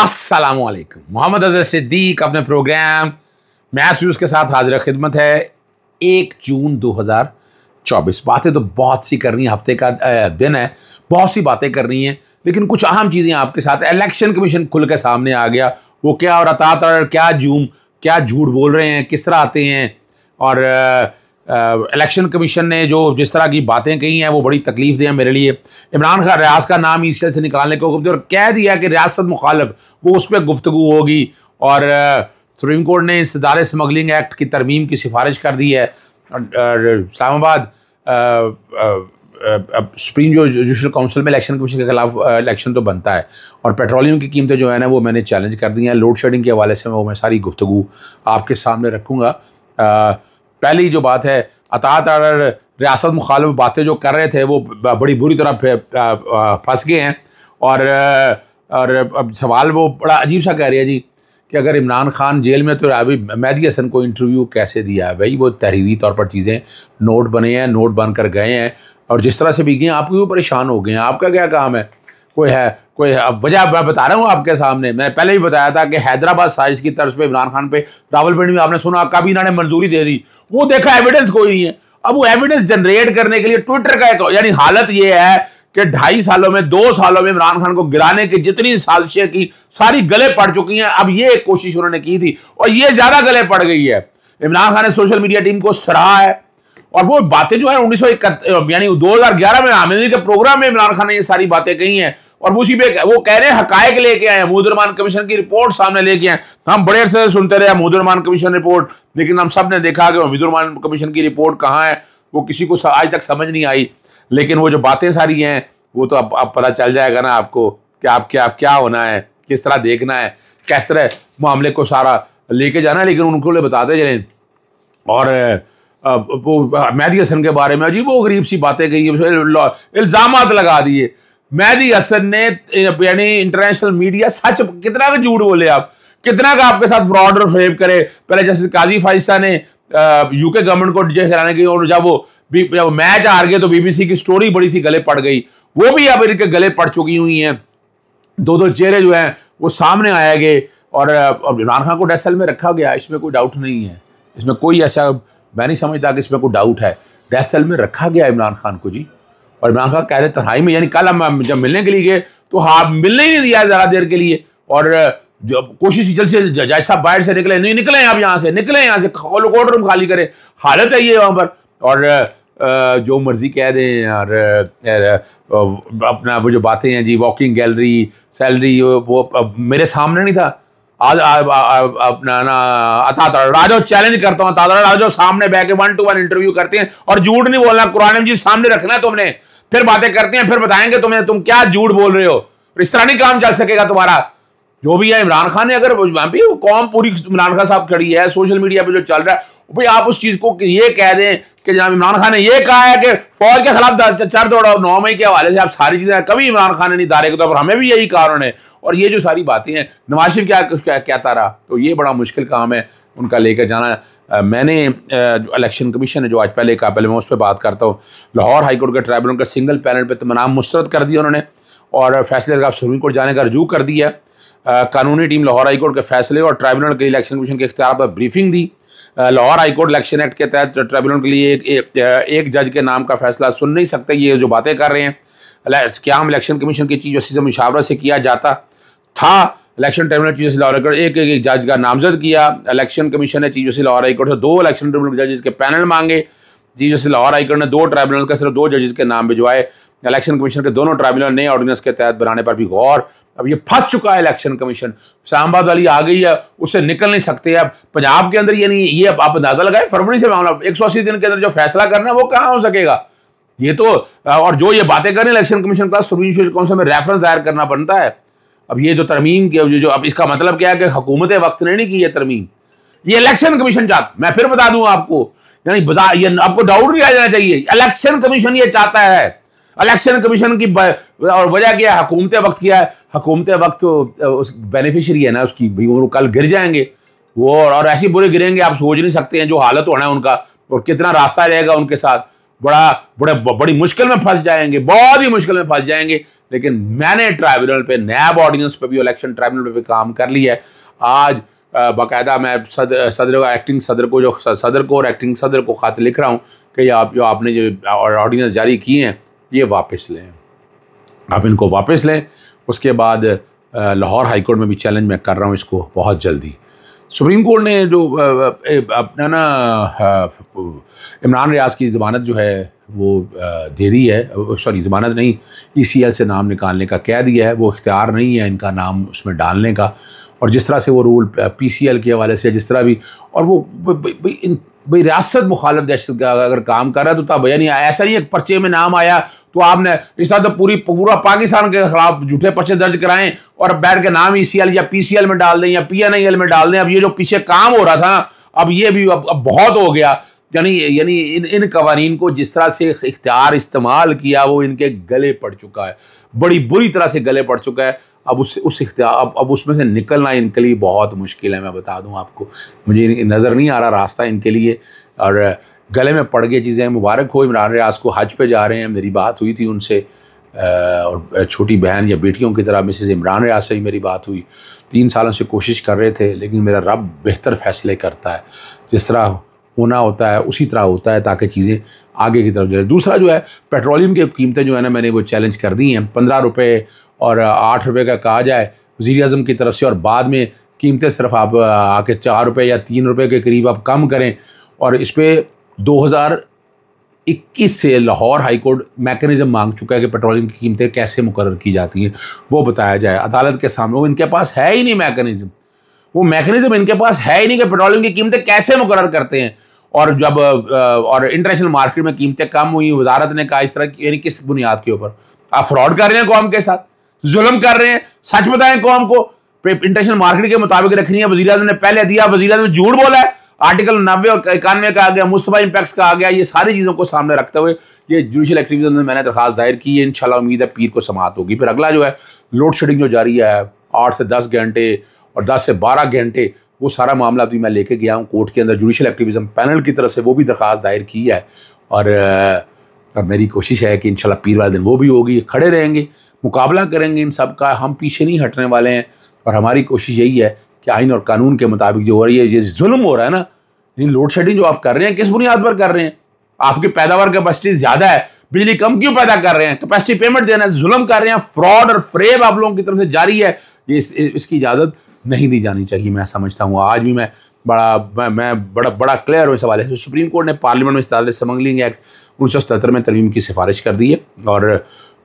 अस्सलाम वालेकुम मोहम्मद अजय सिद्दीक अपने प्रोग्राम मैथ व्यूज़ के साथ हाजिर खिदमत है एक जून 2024 बातें तो बहुत सी करनी हफ्ते का दिन है बहुत सी बातें करनी है लेकिन कुछ अहम चीज़ें आपके साथ इलेक्शन कमीशन खुल के सामने आ गया वो क्या और अतातर क्या जूम क्या झूठ बोल रहे हैं किस तरह आते हैं और आ, इलेक्शन कमीशन ने जो जिस तरह की बातें कही हैं वो बड़ी तकलीफ दें मेरे लिए इमरान खान रियाज का नाम इस से निकालने को हुक्म दिया और कह दिया कि रियासत मुखालफ वो उस पर गुफ्तु होगी और सुप्रीम कोर्ट ने इसदार स्मगलिंग एक्ट की तरमीम की सिफारिश कर दी है इस्लामाबाद सुप्रीम जो जुडिशल काउंसिल में इलेक्शन कमीशन के खिलाफ इलेक्शन तो बनता है और पेट्रोलियम की कीमतें जो है ना वो मैंने चैलेंज कर दी हैं लोड शेडिंग के हवाले से मैं वो मैं सारी गुफ्तु आपके सामने रखूँगा पहली जो बात है अतात रियासत मुखालफ बातें जो कर रहे थे वो बड़ी बुरी तरह फंस गए हैं और और अब सवाल वो बड़ा अजीब सा कह रही है जी कि अगर इमरान खान जेल में तो अभी मैदी हसन को इंटरव्यू कैसे दिया है भाई वो तहरीरी तौर पर चीज़ें नोट बने हैं नोट बन कर गए हैं और जिस तरह से भी गए आप क्यों परेशान हो गए हैं आपका क्या काम है कोई है कोई है, अब वजह मैं बता रहा हूँ आपके सामने मैं पहले ही बताया था कि हैदराबाद साइज की तर्ज पे इमरान खान पे रावलपिंडी में आपने सुना कभी इन्होंने मंजूरी दे दी वो देखा एविडेंस कोई नहीं है अब वो एविडेंस जनरेट करने के लिए ट्विटर का एक यानी हालत ये है कि ढाई सालों में दो सालों में इमरान खान को गिराने की जितनी साजिशें की सारी गले पड़ चुकी हैं अब ये एक कोशिश उन्होंने की थी और ये ज्यादा गले पड़ गई है इमरान खान ने सोशल मीडिया टीम को सराहा है और वो बातें जो है उन्नीस यानी 2011 में आमिर के प्रोग्राम में इमरान खान ने ये सारी बातें कही हैं और उसी पे वो कह रहे हैं हकायक लेके आए मुहदरमान कमीशन की रिपोर्ट सामने लेके आए तो हम बड़े अरसे से सुनते रहे मुहदरमान कमीशन रिपोर्ट लेकिन हम सब ने देखा कि मुहदरमान कमीशन की रिपोर्ट कहाँ है वो किसी को आज तक समझ नहीं आई लेकिन वो जो बातें सारी हैं वो तो अब अब पता चल जाएगा ना आपको कि आप क्या आप क्या होना है किस तरह देखना है किस तरह मामले को सारा लेके जाना है लेकिन उनको ले बताते चले और वो मेहदी हसन के बारे में अजीब वो गरीब सी बातें कही इल्ज़ाम लगा दिए मैदी हसन ने यानी इंटरनेशनल मीडिया सच कितना का झूठ बोले आप कितना का आपके साथ फ्रॉड और फ्रेम करे पहले जैसे काजी फाइसा ने यूके गवर्नमेंट को डिजे हराने की और जब वो जब मैच हार गए तो बीबीसी की स्टोरी बड़ी थी गले पड़ गई वो भी अब इनके गले पड़ चुकी हुई हैं दो दो चेहरे जो हैं वो सामने आए गए और इमरान खान को डेसल में रखा गया इसमें कोई डाउट नहीं है इसमें कोई ऐसा मैं नहीं समझता कि इसमें कोई डाउट है डेथ सेल में रखा गया इमरान खान को जी और इमरान खान कह रहे तनहाई में यानी कल हम जब मिलने के लिए गए तो हाँ मिलने ही नहीं दिया ज़्यादा देर के लिए और जो कोशिश जल्द से जज साहब बाहर से निकले नहीं निकले आप यहाँ से निकले यहाँ से कोर्ट रूम खाली करें हालत है ये वहाँ पर और जो मर्ज़ी कह दें और अपना वो जो बातें हैं जी वॉकिंग गैलरी सैलरी वो मेरे सामने नहीं था आज अपना ना अता राजो चैलेंज करता हूं राजो सामने बह के वन टू वन इंटरव्यू करते हैं और झूठ नहीं बोलना कुरान जी सामने रखना तुमने फिर बातें करते हैं फिर बताएंगे तुम्हें तुम क्या झूठ बोल रहे हो इस तरह नहीं काम चल सकेगा तुम्हारा जो भी है इमरान खान ने अगर भी वो कौम पूरी इमरान खान साहब खड़ी है सोशल मीडिया पे जो चल रहा है भाई आप उस चीज़ को ये कह दें कि जनाब इमरान खान ने यह कहा है कि फौज के खिलाफ चर दौड़ा और नौ मई के हवाले से आप सारी चीज़ें कभी इमरान खान ने नहीं दारे के तौर तो पर हमें भी यही कारण है और ये जो सारी बातें हैं नवाज शरीफ क्या क्या कहता रहा तो ये बड़ा मुश्किल काम है उनका लेकर जाना आ, मैंने जो इलेक्शन कमीशन है जो आज पहले कहा पहले मैं उस पर बात करता हूँ लाहौर हाईकोर्ट के ट्राइब्यूनल का सिंगल पैनल पर तमाम मुस्रद कर दिया उन्होंने और फैसले सुप्रीम कोर्ट जाने का रजू कर दिया कानूनी टीम लाहौर हाईकोर्ट के फैसले और ट्राइब्यूनल के इलेक्शन कमीशन के इख्तियार पर ब्रीफिंग दी लाहौर हाईकोर्ट इलेक्शन एक्ट के तहत ट्राइब्यूनल के लिए एक, एक, एक जज के नाम का फैसला सुन नहीं सकते ये जो बातें कर रहे हैं क्या हम इलेक्शन कमीशन की चीफ जस्टिस मुशावरा से किया जाता था election tribunal chief justice Lahore एक एक, एक जज का नामजद किया इलेक्शन कमीशन ने चीफ जस्टिस लाहौर हाईकोर्ट से दो इलेक्शन ट्रिब्यूनल जजेस के पैनल मांगे चीफ जस्टिस लाहौर हाईकोर्ट ने दो ट्राइब्यूनल का सिर्फ दो जजेस के नाम भिजवाए इलेक्शन कमीशन के दोनों ट्राइब्यूनल नए ऑर्डिनेंस के तहत बनाने पर भी गौर अब ये फंस चुका है इलेक्शन कमीशन इस्लामाबाद वाली आ गई है उससे निकल नहीं सकते अब पंजाब के अंदर ये नहीं ये अब आप अंदाजा लगाए फरवरी से मामला एक सौ अस्सी दिन के अंदर जो फैसला करना है वो कहाँ हो सकेगा ये तो और जो ये बातें करें इलेक्शन कमीशन का सुप्रीम जुडिशल काउंसिल में रेफरेंस दायर करना बनता है अब ये जो तरमीम के जो, जो अब इसका मतलब क्या है कि हुकूमत वक्त ने नहीं की है तरमीम ये इलेक्शन कमीशन चाहता मैं फिर बता दूं आपको यानी ये आपको डाउट नहीं आ जाना चाहिए इलेक्शन कमीशन ये चाहता है इलेक्शन कमीशन की और वजह क्या है हकूमत वक्त किया है हकूमत वक्त तो उस बेनिफिशरी है ना उसकी भी वो कल गिर जाएंगे वो और ऐसे बुरे गिरेंगे आप सोच नहीं सकते हैं जो हालत होना है उनका और कितना रास्ता रहेगा उनके साथ बड़ा बड़े बड़ी मुश्किल में फंस जाएंगे बहुत ही मुश्किल में फंस जाएंगे लेकिन मैंने ट्राइब्यूनल पे नैब ऑर्डिनेंस पे भी इलेक्शन ट्राइब्यूनल पे भी काम कर लिया है आज बाकायदा मैं सद, सदर एक्टिंग सदर को जो सदर को और एक्टिंग सदर को ख़त लिख रहा हूँ कि आप जो आपने जो ऑर्डिनेंस जारी किए हैं ये वापस लें आप इनको वापस लें उसके बाद लाहौर हाई कोर्ट में भी चैलेंज मैं कर रहा हूँ इसको बहुत जल्दी सुप्रीम कोर्ट ने जो अपना ना इमरान रियाज की ज़मानत जो है वो दे दी है सॉरी ज़मानत नहीं ई e से नाम निकालने का कह दिया है वो इख्तियार नहीं है इनका नाम उसमें डालने का और जिस तरह से वो रूल पी सी एल के हवाले से जिस तरह भी और वो इन भाई रियासत मुखालफ दहशत का अगर काम कर रहा है तो तब भैया आया ऐसा नहीं एक पर्चे में नाम आया तो आपने इस तरह तो पूरी पूरा पाकिस्तान के खिलाफ झूठे पर्चे दर्ज कराएं और बैठ के नाम ई सी एल या पी सी एल में डाल दें या पी एन आई एल में डाल दें अब ये जो पीछे काम हो रहा था ना अब ये भी अब, अब बहुत हो गया यानी यानी इन इन कवानीन को जिस तरह से इख्तियार इस्तेमाल किया वो इनके गले पड़ चुका है बड़ी बुरी तरह से गले पड़ चुका है अब उस उस अब अब उसमें से निकलना इनके लिए बहुत मुश्किल है मैं बता दूं आपको मुझे नज़र नहीं आ रहा रास्ता इनके लिए और गले में पड़ गए चीज़ें मुबारक हो इमरान रियाज को हज पे जा रहे हैं मेरी बात हुई थी उनसे और छोटी बहन या बेटियों की तरह मिसेज इमरान रियाज से ही मेरी बात हुई तीन सालों से कोशिश कर रहे थे लेकिन मेरा रब बेहतर फैसले करता है जिस तरह होना होता है उसी तरह होता है ताकि चीज़ें आगे की तरफ जाए दूसरा जो है पेट्रोलियम की कीमतें जो है ना मैंने वो चैलेंज कर दी हैं पंद्रह रुपये और आठ रुपये का कहा जाए वज़ी अजम की तरफ से और बाद में कीमतें सिर्फ आप आके चार रुपये या तीन रुपये के करीब आप कम करें और इस पर दो हज़ार इक्कीस से लाहौर हाई कोर्ट मांग चुका है कि पेट्रोलियम की कीमतें कैसे मुकर की जाती हैं वो बताया जाए अदालत के सामने वो इनके पास है ही नहीं मैकेनिज़्म वो मेकनिज़म इनके पास है ही नहीं कि पेट्रोलियम की कीमतें कैसे मुकर करते हैं और जब और इंटरनेशनल मार्केट में कीमतें कम हुई वजारत ने कहा इस तरह की यानी किस बुनियाद के ऊपर आप फ्रॉड कर रहे हैं कौम के साथ जुलम कर रहे हैं सच बताएं कौम को इंटरनेशनल मार्केट के मुताबिक रखनी है वजी ने पहले दिया वजी ने झूठ बोला है आर्टिकल नब्बे और इक्यानवे का आ गया मुस्तफ़ा इंपैक्स का आ गया ये सारी चीज़ों को सामने रखते हुए ये जुडिशल एक्टिविटी में मैंने दरखास्त दायर की है इंशाल्लाह उम्मीद है पीर को समाप्त होगी फिर अगला जो है लोड शेडिंग जो जारी है आठ से दस घंटे और दस से बारह घंटे वो सारा मामला अभी मैं लेके गया हूँ कोर्ट के अंदर जुडिशल एक्टिविज़म पैनल की तरफ से वो भी दरख्वास्त दायर की है और और मेरी कोशिश है कि इनशाला पीर वाले दिन वो भी होगी खड़े रहेंगे मुकाबला करेंगे इन सब का हम पीछे नहीं हटने वाले हैं और हमारी कोशिश यही है कि आइन और कानून के मुताबिक जो हो रही है ये जुल्म हो रहा है ना यानी लोड शेडिंग जो आप कर रहे हैं किस बुनियाद पर कर रहे हैं आपकी पैदावार कैपेसिटी ज़्यादा है बिजली कम क्यों पैदा कर रहे हैं कैपेसिटी पेमेंट देना है जुल्म कर रहे हैं फ्रॉड और फ्रेब आप लोगों की तरफ से जारी है ये इस, इसकी इजाज़त नहीं दी जानी चाहिए मैं समझता हूँ आज भी मैं बड़ा मैं, मैं बड़ा बड़ा क्लियर हूँ इस हवाले से सुप्रीम कोर्ट ने पार्लियामेंट में इस समंगलिंग एक्ट उनसठ में तरमीम की सिफारिश कर दी है और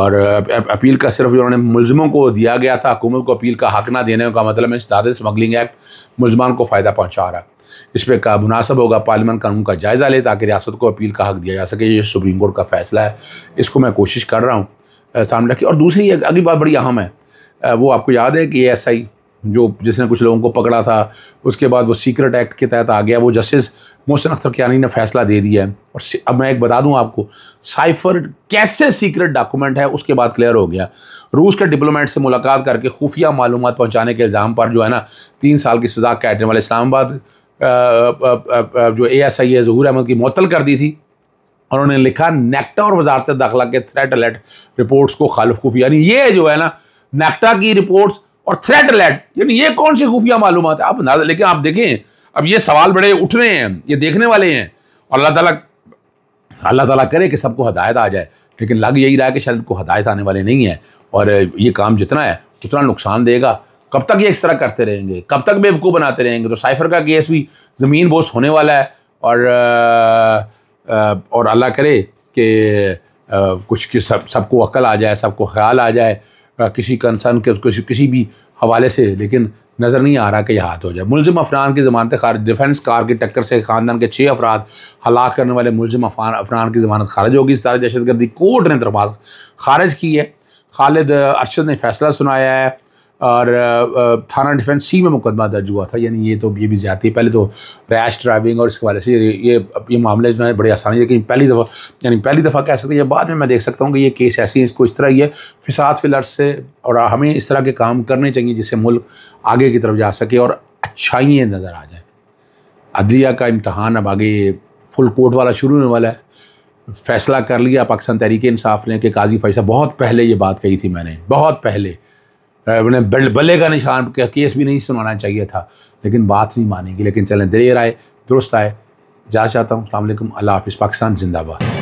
और अपील का सिर्फ उन्होंने मुलजमों को दिया गया था हुकूमत को अपील का हक ना देने का मतलब है इस्ताद स्मगलिंग एक्ट मुलजमान को फ़ायदा पहुँचा रहा है इस पर का मुनासब होगा पार्लियामान कानून का जायज़ा ले ताकि रियासत को अपील का हक दिया जा सके ये सुप्रीम कोर्ट का फैसला है इसको मैं कोशिश कर रहा हूँ सामने रखी और दूसरी अगली बात बड़ी अहम है वो आपको याद है कि एस आई जो जिसने कुछ लोगों को पकड़ा था उसके बाद वो सीक्रेट एक्ट के तहत आ गया वो जस्टिस मोहसिन अख्तर कियानी ने फैसला दे दिया है और अब मैं एक बता दूं आपको साइफर कैसे सीक्रेट डॉक्यूमेंट है उसके बाद क्लियर हो गया रूस के डिप्लोमेट से मुलाकात करके खुफिया मालूम पहुँचाने के इल्ज़ाम पर जो है ना तीन साल की सजा कैटने वाले इस्लामाबाद जो ए एस आई है जहूर अहमद की मअतल कर दी थी और उन्होंने लिखा नेक्टा और वजारत दाखिला के थ्रेट अलर्ट रिपोर्ट्स को खालफ खुफिया यानी ये जो है ना नेक्टा की रिपोर्ट्स और थ्रेट लेट यानी ये कौन सी खुफिया मालूम है आप अंदाजा लेकिन आप देखें अब ये सवाल बड़े उठ रहे हैं ये देखने वाले हैं और अल्लाह ताला अल्लाह ताला करे कि सबको हदायत आ जाए लेकिन लग यही रहा है कि शायद को हदायत आने वाले नहीं है और ये काम जितना है उतना नुकसान देगा कब तक ये इस तरह करते रहेंगे कब तक बेवकूफ़ बनाते रहेंगे तो साइफर का केस भी ज़मीन बोस होने वाला है और आ, आ, और अल्लाह करे कि कुछ सब सबको अक्ल आ जाए सबको ख्याल आ जाए किसी कंसर्न के किसी किसी भी हवाले से लेकिन नज़र नहीं आ रहा कि यह हाथ हो जाए मुलजम अफरान की ज़मानत खारिज डिफेंस कार की टक्कर से खानदान के छः अफराद हलाक करने वाले अफान अफरान की ज़मानत खारिज होगी सारी दहशत गर्दी कोर्ट ने दरबार खारिज की है खालिद अरशद ने फैसला सुनाया है और थाना डिफेंस सी में मुकदमा दर्ज हुआ था यानी ये तो ये भी ज़्यादा पहले तो रैश ड्राइविंग और इसके वाले से ये ये, ये मामले जो है बड़े आसानी लेकिन पहली दफ़ा यानी पहली दफ़ा कह सकते हैं बाद में मैं देख सकता हूँ कि ये केस ऐसी हैं इसको इस तरह ही है फिसाद फिलर से और हमें इस तरह के काम करने चाहिए जिससे मुल्क आगे की तरफ जा सके और अच्छाइयाँ नज़र आ जाए अदलिया का इम्तहान अब आगे फुल कोर्ट वाला शुरू होने वाला है फैसला कर लिया पाकिस्तान तहरीक इंसाफ ने कि काजी फैसला बहुत पहले ये बात कही थी मैंने बहुत पहले अपने बल्ले का निशान का केस भी नहीं सुनाना चाहिए था लेकिन बात नहीं मानेगी लेकिन चलें देर आए दुरुस्त आए जा चाहता हूँ अल्लाह हाफिज़ पाकिस्तान जिंदाबाद